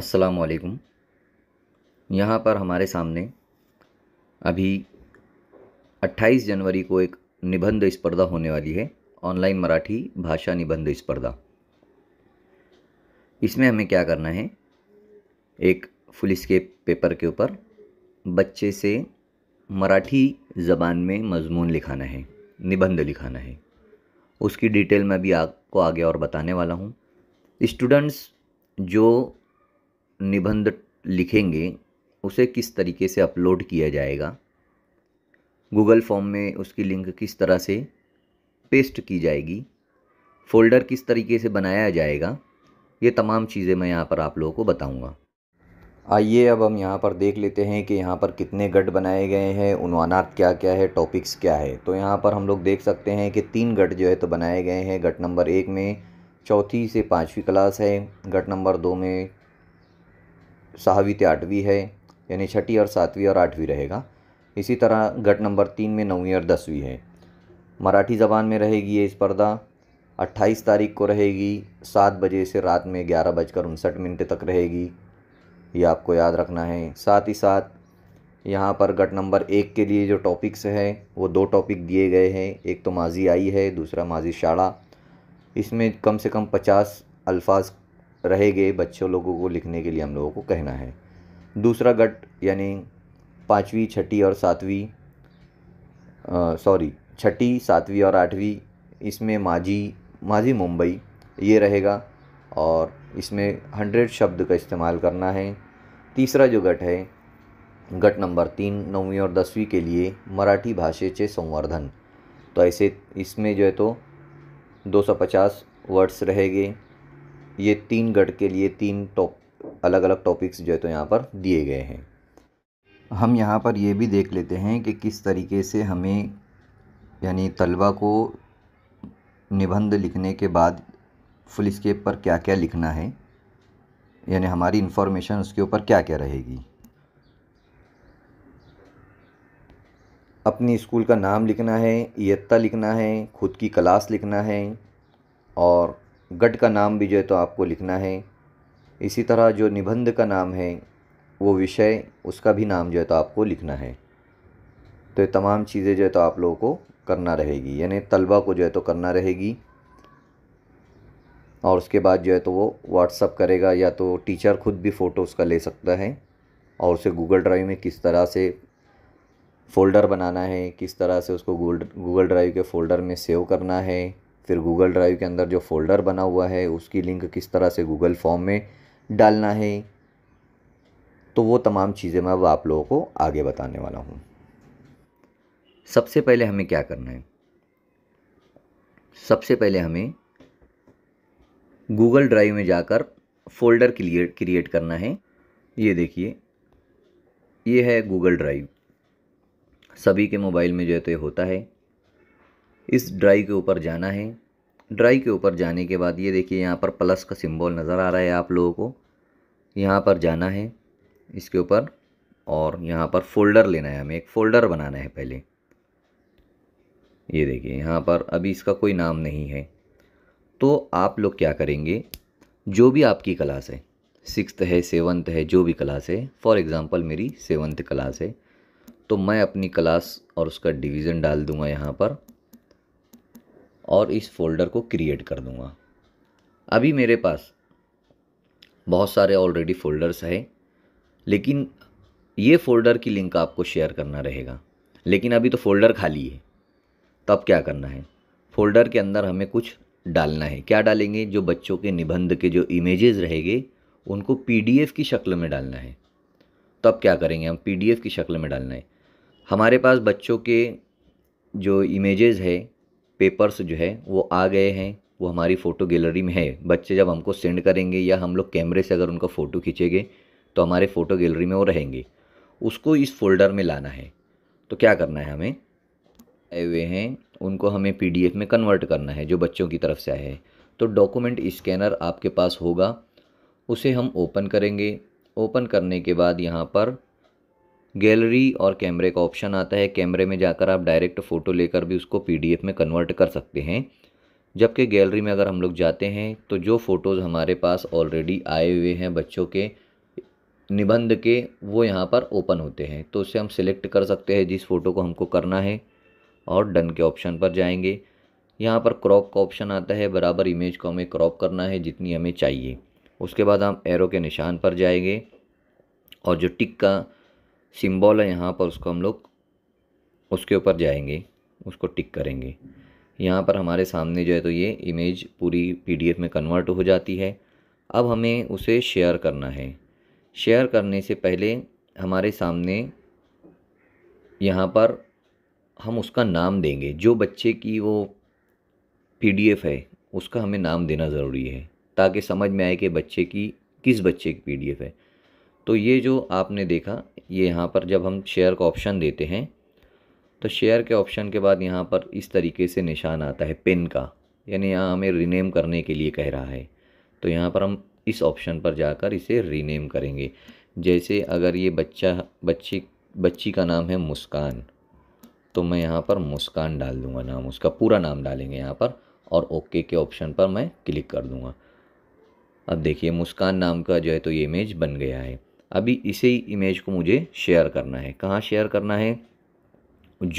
अस्सलाम वालेकुम यहाँ पर हमारे सामने अभी 28 जनवरी को एक निबंध स्पर्धा होने वाली है ऑनलाइन मराठी भाषा निबंध स्पर्धा इसमें हमें क्या करना है एक फुल स्केप पेपर के ऊपर बच्चे से मराठी ज़बान में मजमून लिखाना है निबंध लिखाना है उसकी डिटेल मैं भी आपको आगे और बताने वाला हूँ स्टूडेंट्स जो निबंध लिखेंगे उसे किस तरीके से अपलोड किया जाएगा गूगल फॉर्म में उसकी लिंक किस तरह से पेस्ट की जाएगी फ़ोल्डर किस तरीके से बनाया जाएगा ये तमाम चीज़ें मैं यहाँ पर आप लोगों को बताऊँगा आइए अब हम यहाँ पर देख लेते हैं कि यहाँ पर कितने गढ़ बनाए गए हैं उनवानात क्या क्या है टॉपिक्स क्या है तो यहाँ पर हम लोग देख सकते हैं कि तीन गढ़ जो है तो बनाए गए हैं गट नंबर एक में चौथी से पाँचवीं क्लास है गट नंबर दो में सहावी ते आठवीं है यानी छठी और सातवीं और आठवीं रहेगा इसी तरह गट नंबर तीन में नौवीं और दसवीं है मराठी ज़बान में रहेगी ये स्पर्धा 28 तारीख को रहेगी सात बजे से रात में ग्यारह बजकर उनसठ मिनट तक रहेगी ये आपको याद रखना है साथ ही साथ यहाँ पर गट नंबर एक के लिए जो टॉपिक्स हैं वो दो टॉपिक दिए गए हैं एक तो माजी आई है दूसरा माजी शाड़ा इसमें कम से कम पचास अल्फाज रह गए बच्चों लोगों को लिखने के लिए हम लोगों को कहना है दूसरा गट यानी पाँचवीं छठी और सातवीं सॉरी छठी सातवीं और आठवीं इसमें माझी माझी मुंबई ये रहेगा और इसमें हंड्रेड शब्द का इस्तेमाल करना है तीसरा जो गट है गट नंबर तीन नौवीं और दसवीं के लिए मराठी चे संवर्धन तो ऐसे इसमें जो है तो 250 वर्ड्स रहेंगे ये तीन गढ़ के लिए तीन टॉप अलग अलग टॉपिक्स जो है तो यहाँ पर दिए गए हैं हम यहाँ पर ये भी देख लेते हैं कि किस तरीके से हमें यानी तलबा को निबंध लिखने के बाद फुल स्केप पर क्या क्या लिखना है यानी हमारी इन्फॉर्मेशन उसके ऊपर क्या क्या रहेगी अपनी स्कूल का नाम लिखना है यत्ता लिखना है खुद की क्लास लिखना है और गट का नाम भी जो है तो आपको लिखना है इसी तरह जो निबंध का नाम है वो विषय उसका भी नाम जो है तो आपको लिखना है तो ये तमाम चीज़ें जो है तो आप लोगों को करना रहेगी यानी तलबा को जो है तो करना रहेगी और उसके बाद जो है तो वो व्हाट्सअप करेगा या तो टीचर खुद भी फ़ोटो उसका ले सकता है और उसे गूगल ड्राइव में किस तरह से फ़ोल्डर बनाना है किस तरह से उसको गूगल गूगल ड्राइव के फ़ोल्डर में सेव करना है फिर गूगल ड्राइव के अंदर जो फ़ोल्डर बना हुआ है उसकी लिंक किस तरह से गूगल फॉर्म में डालना है तो वो तमाम चीज़ें मैं अब आप लोगों को आगे बताने वाला हूँ सबसे पहले हमें क्या करना है सबसे पहले हमें गूगल ड्राइव में जाकर फ़ोल्डर क्रिएट क्रिएट करना है ये देखिए ये है गूगल ड्राइव सभी के मोबाइल में जो है तो ये होता है इस ड्राई के ऊपर जाना है ड्राई के ऊपर जाने के बाद ये देखिए यहाँ पर प्लस का सिंबल नज़र आ रहा है आप लोगों को यहाँ पर जाना है इसके ऊपर और यहाँ पर फोल्डर लेना है हमें एक फ़ोल्डर बनाना है पहले ये देखिए यहाँ पर अभी इसका कोई नाम नहीं है तो आप लोग क्या करेंगे जो भी आपकी क्लास है सिक्स्थ है सेवन्थ है जो भी क्लास है फॉर एग्ज़ाम्पल मेरी सेवन्थ क्लास है तो मैं अपनी क्लास और उसका डिवीज़न डाल दूँगा यहाँ पर और इस फोल्डर को क्रिएट कर दूँगा अभी मेरे पास बहुत सारे ऑलरेडी फोल्डर्स हैं लेकिन ये फोल्डर की लिंक आपको शेयर करना रहेगा लेकिन अभी तो फोल्डर खाली है तो अब क्या करना है फोल्डर के अंदर हमें कुछ डालना है क्या डालेंगे जो बच्चों के निबंध के जो इमेजेस रहेंगे उनको पीडीएफ की शक्ल में डालना है तो अब क्या करेंगे हम पीडीएफ की शक्ल में डालना है हमारे पास बच्चों के जो इमेजेस है पेपर्स जो है वो आ गए हैं वो हमारी फ़ोटो गैलरी में है बच्चे जब हमको सेंड करेंगे या हम लोग कैमरे से अगर उनका फ़ोटो खींचेंगे तो हमारे फ़ोटो गैलरी में वो रहेंगे उसको इस फोल्डर में लाना है तो क्या करना है हमें आए हुए हैं उनको हमें पी में कन्वर्ट करना है जो बच्चों की तरफ से आया है तो डॉक्यूमेंट स्कैनर आपके पास होगा उसे हम ओपन करेंगे ओपन करने के बाद यहाँ पर गैलरी और कैमरे का ऑप्शन आता है कैमरे में जाकर आप डायरेक्ट फ़ोटो लेकर भी उसको पीडीएफ में कन्वर्ट कर सकते हैं जबकि गैलरी में अगर हम लोग जाते हैं तो जो फ़ोटोज़ हमारे पास ऑलरेडी आए हुए हैं बच्चों के निबंध के वो यहाँ पर ओपन होते हैं तो उसे हम सिलेक्ट कर सकते हैं जिस फ़ोटो को हमको करना है और डन के ऑप्शन पर जाएंगे यहाँ पर क्रॉप का ऑप्शन आता है बराबर इमेज को हमें क्रॉप करना है जितनी हमें चाहिए उसके बाद हम एरो के निशान पर जाएंगे और जो टिक का सिम्बॉल है यहाँ पर उसको हम लोग उसके ऊपर जाएंगे उसको टिक करेंगे यहाँ पर हमारे सामने जो है तो ये इमेज पूरी पीडीएफ में कन्वर्ट हो जाती है अब हमें उसे शेयर करना है शेयर करने से पहले हमारे सामने यहाँ पर हम उसका नाम देंगे जो बच्चे की वो पीडीएफ है उसका हमें नाम देना ज़रूरी है ताकि समझ में आए कि बच्चे की किस बच्चे की पीडीएफ है तो ये जो आपने देखा ये यहाँ पर जब हम शेयर का ऑप्शन देते हैं तो शेयर के ऑप्शन के बाद यहाँ पर इस तरीके से निशान आता है पिन का यानी यहाँ हमें रीनेम करने के लिए कह रहा है तो यहाँ पर हम इस ऑप्शन पर जाकर इसे रीनेम करेंगे जैसे अगर ये बच्चा बच्ची बच्ची का नाम है मुस्कान तो मैं यहाँ पर मुस्कान डाल दूँगा नाम उसका पूरा नाम डालेंगे यहाँ पर और ओके के ऑप्शन पर मैं क्लिक कर दूँगा अब देखिए मुस्कान नाम का जो है तो ये इमेज बन गया है अभी इसी इमेज को मुझे शेयर करना है कहाँ शेयर करना है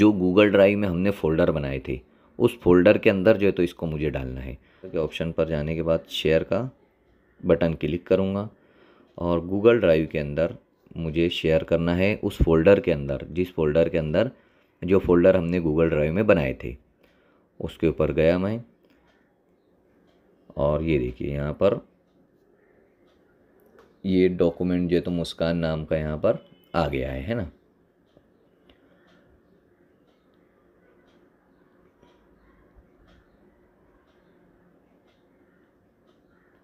जो गूगल ड्राइव में हमने फ़ोल्डर बनाए थे उस फोल्डर के अंदर जो है तो इसको मुझे डालना है क्योंकि ऑप्शन पर जाने के बाद शेयर का बटन क्लिक करूँगा और गूगल ड्राइव के अंदर मुझे शेयर करना है उस फोल्डर के अंदर जिस फोल्डर के अंदर जो फोल्डर हमने गूगल ड्राइव में बनाए थे उसके ऊपर गया मैं और ये देखिए यहाँ पर ये डॉक्यूमेंट जो है तो मुस्कान नाम का यहाँ पर आ गया है है ना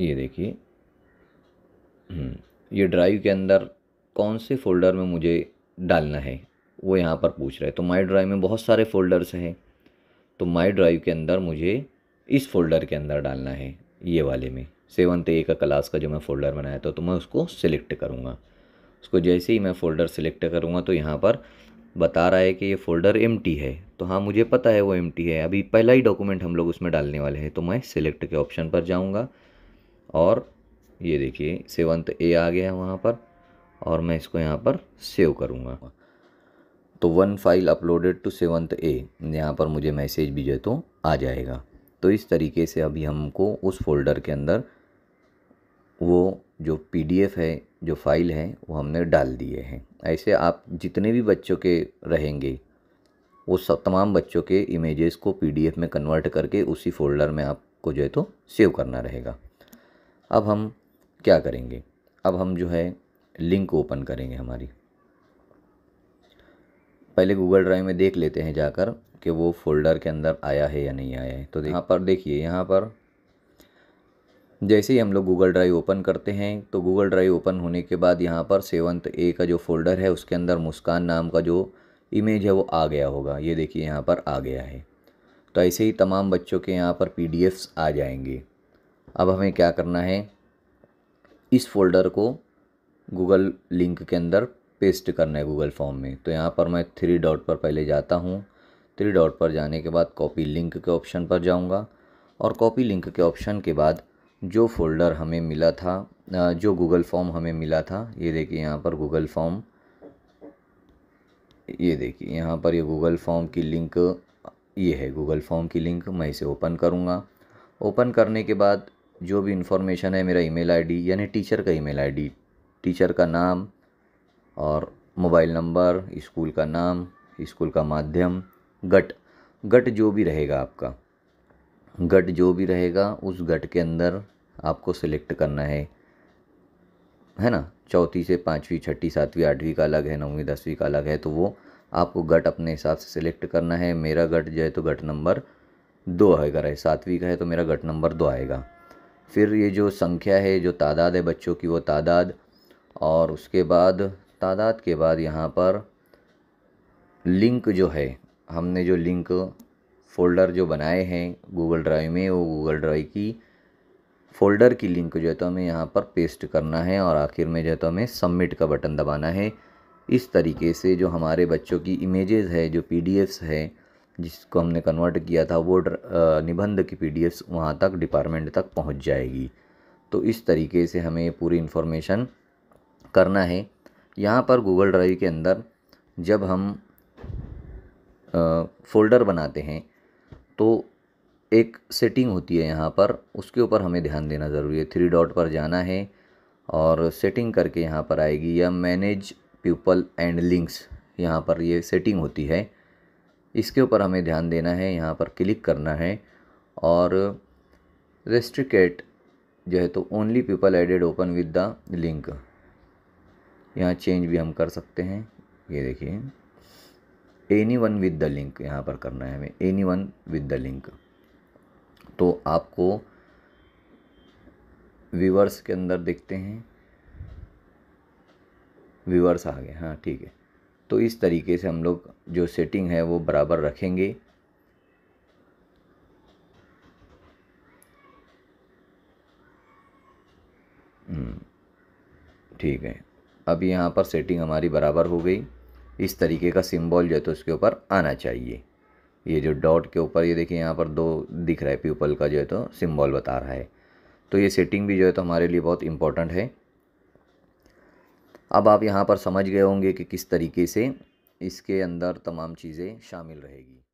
ये देखिए हम्म, ये ड्राइव के अंदर कौन से फ़ोल्डर में मुझे डालना है वो यहाँ पर पूछ रहे हैं तो माई ड्राइव में बहुत सारे फ़ोल्डर्स हैं तो माई ड्राइव के अंदर मुझे इस फोल्डर के अंदर डालना है ये वाले में सेवन ए का क्लास का जो मैं फ़ोल्डर बनाया था तो मैं उसको सिलेक्ट करूँगा उसको जैसे ही मैं फ़ोल्डर सिलेक्ट करूँगा तो यहाँ पर बता रहा है कि ये फ़ोल्डर एम है तो हाँ मुझे पता है वो एम है अभी पहला ही डॉक्यूमेंट हम लोग उसमें डालने वाले हैं तो मैं सिलेक्ट के ऑप्शन पर जाऊँगा और ये देखिए सेवंथ ए आ गया है वहाँ पर और मैं इसको यहाँ पर सेव करूँगा तो one file uploaded to seventh A यहाँ पर मुझे मैसेज भी जो है तो आ जाएगा तो इस तरीके से अभी हमको उस फोल्डर के अंदर वो जो पी डी एफ़ है जो फ़ाइल है वो हमने डाल दिए हैं ऐसे आप जितने भी बच्चों के रहेंगे वो सब तमाम बच्चों के इमेजेस को पीडीएफ में कन्वर्ट करके उसी फोल्डर में आपको जो है तो सेव करना रहेगा अब हम क्या करेंगे अब हम जो है लिंक ओपन करेंगे हमारी पहले गूगल ड्राइव में देख लेते हैं जाकर कि वो फोल्डर के अंदर आया है या नहीं आया है तो यहाँ पर देखिए यहाँ पर जैसे ही हम लोग गूगल ड्राइव ओपन करते हैं तो गूगल ड्राइव ओपन होने के बाद यहाँ पर सेवंथ ए का जो फ़ोल्डर है उसके अंदर मुस्कान नाम का जो इमेज है वो आ गया होगा ये देखिए यहाँ पर आ गया है तो ऐसे ही तमाम बच्चों के यहाँ पर पी आ जाएंगे अब हमें क्या करना है इस फोल्डर को गूगल लिंक के अंदर पेस्ट करना है गूगल फॉर्म में तो यहाँ पर मैं थ्री डॉट पर पहले जाता हूँ थ्री डॉट पर जाने के बाद कॉपी लिंक के ऑप्शन पर जाऊँगा और कॉपी लिंक के ऑप्शन के बाद जो फ़ोल्डर हमें मिला था जो गूगल फॉर्म हमें मिला था ये देखिए यहाँ पर गूगल फॉर्म ये देखिए यहाँ पर ये गूगल फॉर्म की लिंक ये है गूगल फॉर्म की लिंक मैं इसे ओपन करूँगा ओपन करने के बाद जो भी इंफॉर्मेशन है मेरा ईमेल आईडी यानी टीचर का ईमेल आईडी टीचर का नाम और मोबाइल नंबर स्कूल का नाम स्कूल का माध्यम गट गट जो भी रहेगा आपका गट जो भी रहेगा उस गट के अंदर आपको सिलेक्ट करना है है ना चौथी से पाँचवीं छठी सातवीं आठवीं का अलग है नौवीं दसवीं का अलग है तो वो आपको गट अपने हिसाब से सिलेक्ट करना है मेरा गट जो है तो गट नंबर दो आएगा रहे सातवीं का है तो मेरा गट नंबर दो आएगा फिर ये जो संख्या है जो तादाद है बच्चों की वो तादाद और उसके बाद तादाद के बाद यहाँ पर लिंक जो है हमने जो लिंक फ़ोल्डर जो बनाए हैं गूगल ड्राइव में वो गूगल ड्राइव की फ़ोल्डर की लिंक जो है तो हमें यहाँ पर पेस्ट करना है और आखिर में जो है तो हमें सबमिट का बटन दबाना है इस तरीके से जो हमारे बच्चों की इमेजेस है जो पीडीएफ्स है जिसको हमने कन्वर्ट किया था वो निबंध की पीडीएफ्स वहाँ तक डिपार्टमेंट तक पहुँच जाएगी तो इस तरीके से हमें पूरी इन्फॉर्मेशन करना है यहाँ पर गूगल ड्राइव के अंदर जब हम फ़ोल्डर बनाते हैं तो एक सेटिंग होती है यहाँ पर उसके ऊपर हमें ध्यान देना ज़रूरी है थ्री डॉट पर जाना है और सेटिंग करके यहाँ पर आएगी या मैनेज पीपल एंड लिंक्स यहाँ पर ये सेटिंग होती है इसके ऊपर हमें ध्यान देना है यहाँ पर क्लिक करना है और रेस्ट्रिकेट जो है तो only people added open with the link यहाँ चेंज भी हम कर सकते हैं ये देखिए anyone with the link यहाँ पर करना है हमें anyone with the link तो आपको व्यूवर्स के अंदर देखते हैं व्यूवर्स आ गए हाँ ठीक है तो इस तरीके से हम लोग जो सेटिंग है वो बराबर रखेंगे हम्म, ठीक है अब यहाँ पर सेटिंग हमारी बराबर हो गई इस तरीके का सिम्बॉल जो है तो उसके ऊपर आना चाहिए ये जो डॉट के ऊपर ये देखिए यहाँ पर दो दिख रहा है पीपल का जो है तो सिम्बॉल बता रहा है तो ये सेटिंग भी जो है तो हमारे लिए बहुत इम्पोर्टेंट है अब आप यहाँ पर समझ गए होंगे कि किस तरीके से इसके अंदर तमाम चीज़ें शामिल रहेगी